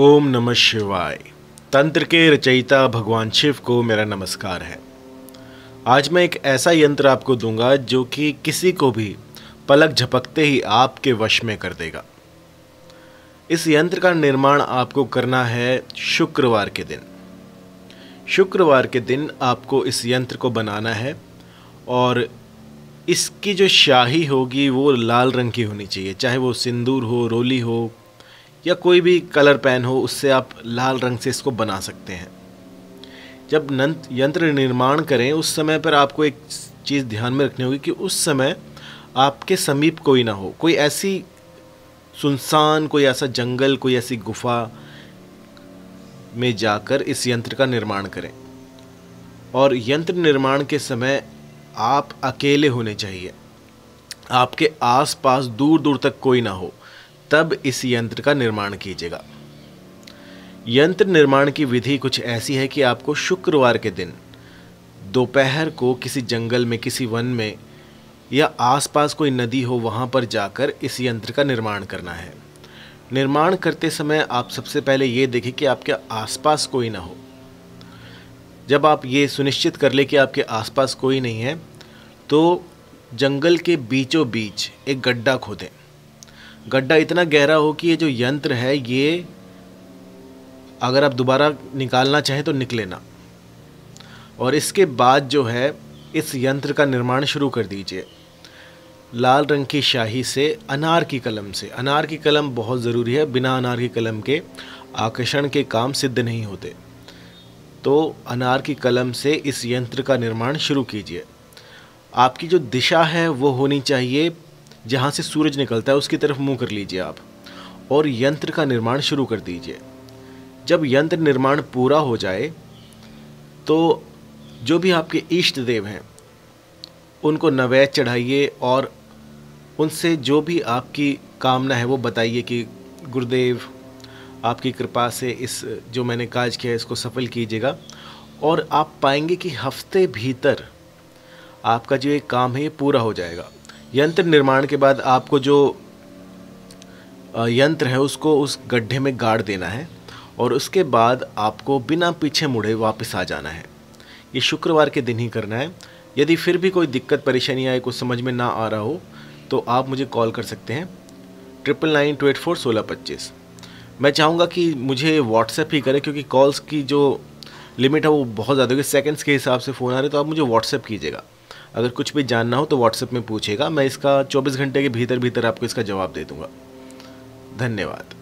ओम नमः शिवाय तंत्र के रचयिता भगवान शिव को मेरा नमस्कार है आज मैं एक ऐसा यंत्र आपको दूंगा जो कि किसी को भी पलक झपकते ही आपके वश में कर देगा इस यंत्र का निर्माण आपको करना है शुक्रवार के दिन शुक्रवार के दिन आपको इस यंत्र को बनाना है और इसकी जो शाही होगी वो लाल रंग की होनी चाहिए चाहे वो सिंदूर हो रोली हो या कोई भी कलर पेन हो उससे आप लाल रंग से इसको बना सकते हैं जब नंत यंत्र निर्माण करें उस समय पर आपको एक चीज़ ध्यान में रखनी होगी कि उस समय आपके समीप कोई ना हो कोई ऐसी सुनसान कोई ऐसा जंगल कोई ऐसी गुफा में जाकर इस यंत्र का निर्माण करें और यंत्र निर्माण के समय आप अकेले होने चाहिए आपके आसपास दूर दूर तक कोई ना हो तब इस यंत्र का निर्माण कीजिएगा यंत्र निर्माण की विधि कुछ ऐसी है कि आपको शुक्रवार के दिन दोपहर को किसी जंगल में किसी वन में या आसपास कोई नदी हो वहाँ पर जाकर इस यंत्र का निर्माण करना है निर्माण करते समय आप सबसे पहले ये देखें कि आपके आसपास कोई ना हो जब आप ये सुनिश्चित कर ले कि आपके आसपास कोई नहीं है तो जंगल के बीचों बीच एक गड्ढा खोदें गड्ढा इतना गहरा हो कि ये जो यंत्र है ये अगर आप दोबारा निकालना चाहें तो निकले ना और इसके बाद जो है इस यंत्र का निर्माण शुरू कर दीजिए लाल रंग की शाही से अनार की कलम से अनार की कलम बहुत ज़रूरी है बिना अनार की कलम के आकर्षण के काम सिद्ध नहीं होते तो अनार की कलम से इस यंत्र का निर्माण शुरू कीजिए आपकी जो दिशा है वो होनी चाहिए जहाँ से सूरज निकलता है उसकी तरफ मुंह कर लीजिए आप और यंत्र का निर्माण शुरू कर दीजिए जब यंत्र निर्माण पूरा हो जाए तो जो भी आपके इष्ट देव हैं उनको नवैद चढ़ाइए और उनसे जो भी आपकी कामना है वो बताइए कि गुरुदेव आपकी कृपा से इस जो मैंने काज किया है इसको सफल कीजिएगा और आप पाएंगे कि हफ्ते भीतर आपका जो एक काम है ये पूरा हो जाएगा यंत्र निर्माण के बाद आपको जो यंत्र है उसको उस गड्ढे में गाड़ देना है और उसके बाद आपको बिना पीछे मुड़े वापस आ जाना है ये शुक्रवार के दिन ही करना है यदि फिर भी कोई दिक्कत परेशानी आए कुछ समझ में ना आ रहा हो तो आप मुझे कॉल कर सकते हैं triple nine two eight four सोलह पच्चीस मैं चाहूँगा कि मुझे व्हाट्सएप ही करें क्योंकि कॉल्स की जो लिमिट है वो बहुत ज़्यादा होगी सेकेंड्स के हिसाब से फ़ोन आ रहे तो आप मुझे व्हाट्सअप कीजिएगा अगर कुछ भी जानना हो तो व्हाट्सएप में पूछेगा मैं इसका 24 घंटे के भीतर भीतर आपको इसका जवाब दे दूँगा धन्यवाद